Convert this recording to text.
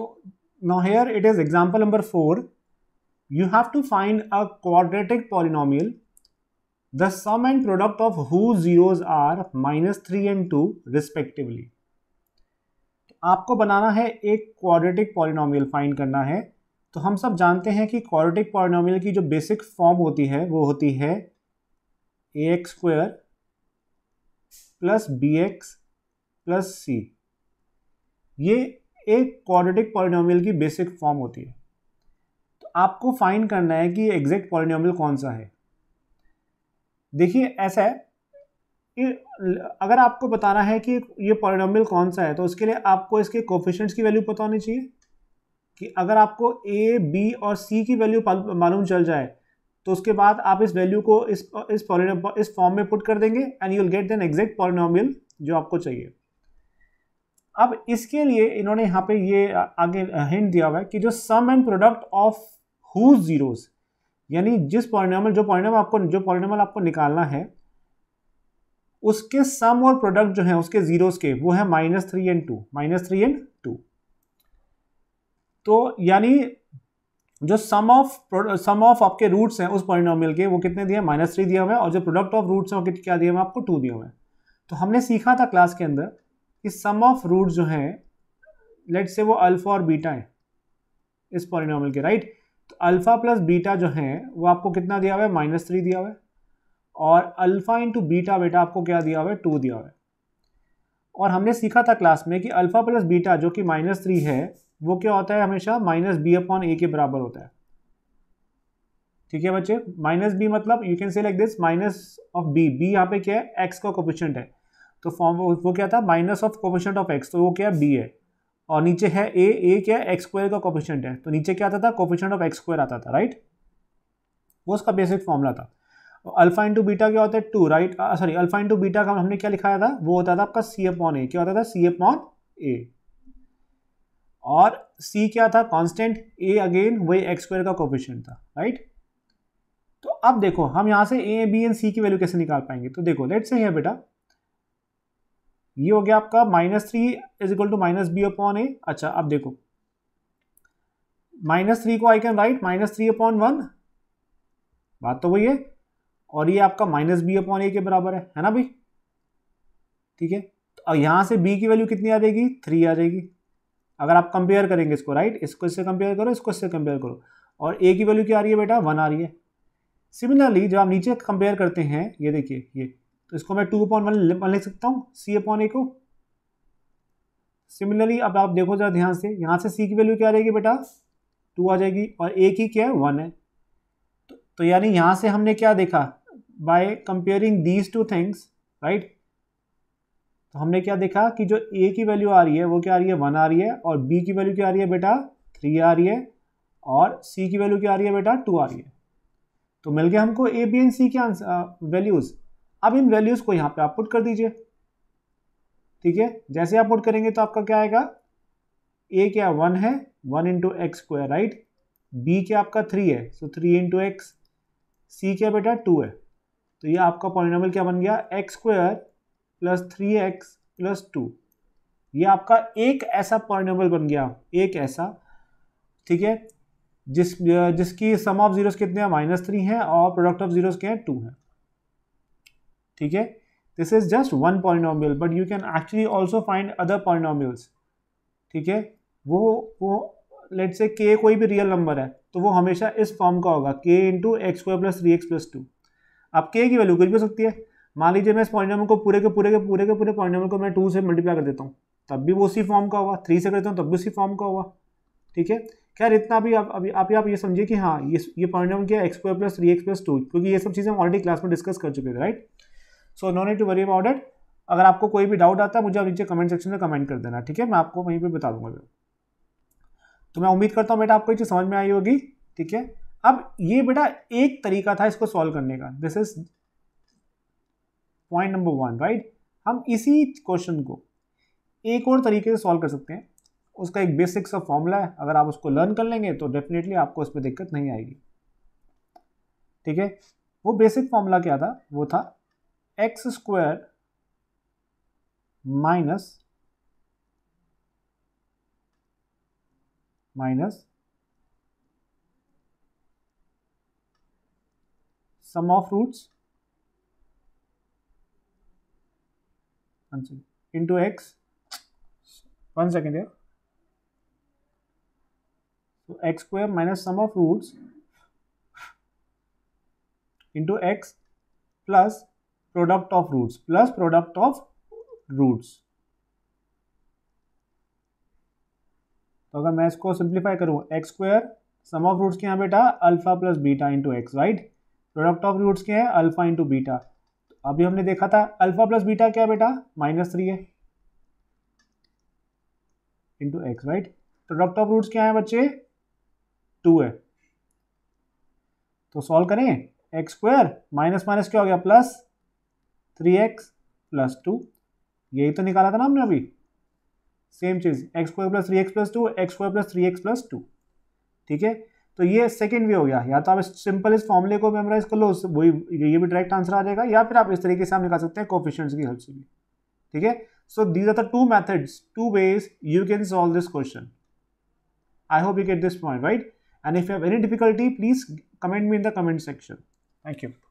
तो now here it is example number four you have to find a quadratic polynomial the sum and product of whose zeros are minus three and two respectively आपको बनाना है एक quadratic polynomial find करना है तो हम सब जानते हैं कि क्वाड्रेटिक पॉलिनोमियल की जो बेसिक फॉर्म होती है वो होती है a x square plus b x plus c ये एक क्वाड्रेटिक पॉलिनोमियल की बेसिक फॉर्म होती है तो आपको फाइन करना है कि एग्जैक्ट पॉलिनोमियल कौन सा है देखिए ऐसा है अगर आपको बताना है कि ये पॉलिनोमियल कौन सा है तो उसके लिए आपको इसके कोफिशेंट्स की वैल्यू पता होनी चाहिए कि अगर आपको ए बी और सी की वैल्यू मालूम चल जाए तो उसके बाद आप इस वैल्यू को इस इस इस फॉर्म में पुट कर देंगे and you will get then exact polynomial जो आपको चाहिए अब इसके लिए इन्होंने यहाँ पे ये आगे हिंट दिया हुआ है कि जो sum and product of whose zeros यानी जिस पॉलिनोमल जो पॉलिनोमल आपको जो पॉलिनोमल आपको निकालना है उसके सम और प्रोडक्ट जो है उसके जीरोस के वो है minus three and two minus three and two तो यानी जो सम ऑफ सम ऑफ आपके रूट्स हैं उस पॉलिनोमियल के वो कितने दिए माइनस थ्री दिया हुआ है और जो प्रोडक्ट ऑफ रूट्स हैं वो क्या दिया हुआ है आपको टू दिया हुआ है तो हमने सीखा था क्लास के अंदर कि सम ऑफ रूट जो हैं लेट से वो अल्फा और बीटा है इस पॉलिनॉमल के राइट तो अल्फा प्लस बीटा जो है वो आपको कितना दिया हुआ है माइनस थ्री दिया हुआ है और अल्फा इंटू बीटा बेटा आपको क्या दिया हुआ है टू दिया हुआ है और हमने सीखा था क्लास में कि अल्फा प्लस बीटा जो कि माइनस थ्री है वो क्या होता है हमेशा माइनस बी अपॉन ए के बराबर होता है ठीक है बच्चे माइनस बी मतलब you can say like this minus of b b यहाँ पे क्या है एक्स का कोपिशेंट है तो फॉर्म वो क्या था minus of coefficient of x तो वो क्या बी है और नीचे है ए ए क्या एक्स स्क्वायर का कॉपिशेंट है तो नीचे क्या आता था कॉपिशेंट ऑफ एक्स स्क्वायर आता था राइट वो उसका बेसिक फॉर्मूला था और अल्फा इंटू बीटा क्या होता है two right sorry alpha into beta का हमने क्या लिखाया था वो होता था आपका सी एफ ऑन ए क्या होता था सी एफ ऑन ए और सी क्या था कॉन्स्टेंट ए अगेन वही एक्स स्क्वायर का कोफिशियंट था राइट तो अब देखो हम यहाँ से ए बी एंड सी की वैल्यू कैसे निकाल पाएंगे तो देखो लेट से है बेटा ये हो गया आपका minus three is equal to minus b upon a अच्छा अब देखो माइनस थ्री को I can write minus three upon one बात तो वही है और ये आपका माइनस बी अपॉन ए के बराबर है है ना भाई ठीक है और तो यहाँ से बी की वैल्यू कितनी आ जाएगी थ्री आ जाएगी अगर आप कंपेयर करेंगे इसको राइट इसको इससे कंपेयर करो इसको इससे कंपेयर करो और ए की वैल्यू क्या आ रही है बेटा वन आ रही है सिमिलरली जब आप नीचे कंपेयर करते हैं ये देखिए ये तो इसको मैं टू अपॉन वन लिख सकता हूँ सी अपॉन ए को सिमिलरली अब आप देखो जरा ध्यान से यहाँ से सी की वैल्यू क्या रहेगी बेटा टू आ जाएगी और ए की क्या है वन है तो, तो यानी यहाँ से हमने क्या देखा by comparing these two things right तो हमने क्या देखा कि जो ए की वैल्यू आ रही है वो क्या आ रही है वन आ रही है और बी की वैल्यू क्या आ रही है बेटा थ्री आ रही है और सी की वैल्यू क्या आ रही है बेटा टू आ रही है तो मिल गया हमको ए बी एंड सी के आंसर वैल्यूज़ अब इन वैल्यूज को यहां पे आप पुट कर दीजिए ठीक है जैसे आप पुट करेंगे तो आपका क्या आएगा ए क्या वन है one into x square right b क्या आपका थ्री है so three into x c क्या बेटा टू है तो ये आपका पॉलिनोमल क्या बन गया x square plus three x plus two ये आपका एक ऐसा पॉलिनोमल बन गया एक ऐसा ठीक है जिस जिसकी सम ऑफ जीरोस कितने हैं माइनस थ्री हैं और प्रोडक्ट ऑफ जीरोस के हैं टू हैं ठीक है this is just one polynomial but you can actually also find other polynomials ठीक है वो वो लेट से के कोई भी रियल नंबर है तो वो हमेशा इस फॉर्म का होगा k into x square plus three x plus two अब के की वैल्यू कुछ भी हो सकती है मान लीजिए मैं इस पॉइंट को पूरे के पूरे के पूरे के पूरे पॉइंट को मैं टू से मल्टीप्लाई कर देता हूँ तब भी वो उसी फॉर्म का होगा थ्री से करता हूँ तब भी उसी फॉर्म का होगा ठीक है खैर इतना भी आप अभी आप, आप ये समझिए कि हाँ ये ये पॉइंट क्या x square plus three x plus two क्योंकि ये सब चीज़ें हम ऑलरेडी क्लास में डिस्कस कर चुके थे right so no need to worry about it अगर आपको कोई भी डाउट आता है मुझे आप नीचे कमेंट सेक्शन में कमेंट कर देना ठीक है मैं आपको वहीं पर बता दूंगा तो मैं उम्मीद करता हूँ बेटा आपको ये चीज़ समझ में आई होगी ठीक है अब ये बेटा एक तरीका था इसको सॉल्व करने का this is point number one right हम इसी क्वेश्चन को एक और तरीके से सॉल्व कर सकते हैं उसका एक बेसिक सा फॉर्मूला है अगर आप उसको लर्न कर लेंगे तो डेफिनेटली आपको पर दिक्कत नहीं आएगी ठीक है वो बेसिक फॉर्मूला क्या था वो था x squared minus minus sum of roots into x one second here so x square minus sum of roots into x plus product of roots plus product of roots तो अगर मैं इसको simplify करूं x square sum of roots के बेटा alpha plus beta into x right product of roots के हैं alpha into beta तो अभी हमने देखा था अल्फा प्लस बीटा क्या बेटा माइनस थ्री है into x right product of roots क्या है बच्चे टू है तो सॉल्व करें एक्स स्क्वायर माइनस माइनस क्या हो गया plus three x plus two यही तो निकाला था ना हमने अभी सेम चीज़ x square plus three x plus two x square plus three x plus two ठीक है तो ये सेकेंड वे हो गया या तो आप सिंपल इस फॉर्मूले को मेमोराइज कर लो वही ये भी डायरेक्ट आंसर आ जाएगा या फिर आप इस तरीके से हम निकाल सकते हैं कोफिशियंट्स की हेल्प से भी ठीक है so these are the two methods two ways you can solve this question I hope you get this point right and if you have any difficulty please comment me in the comment section thank you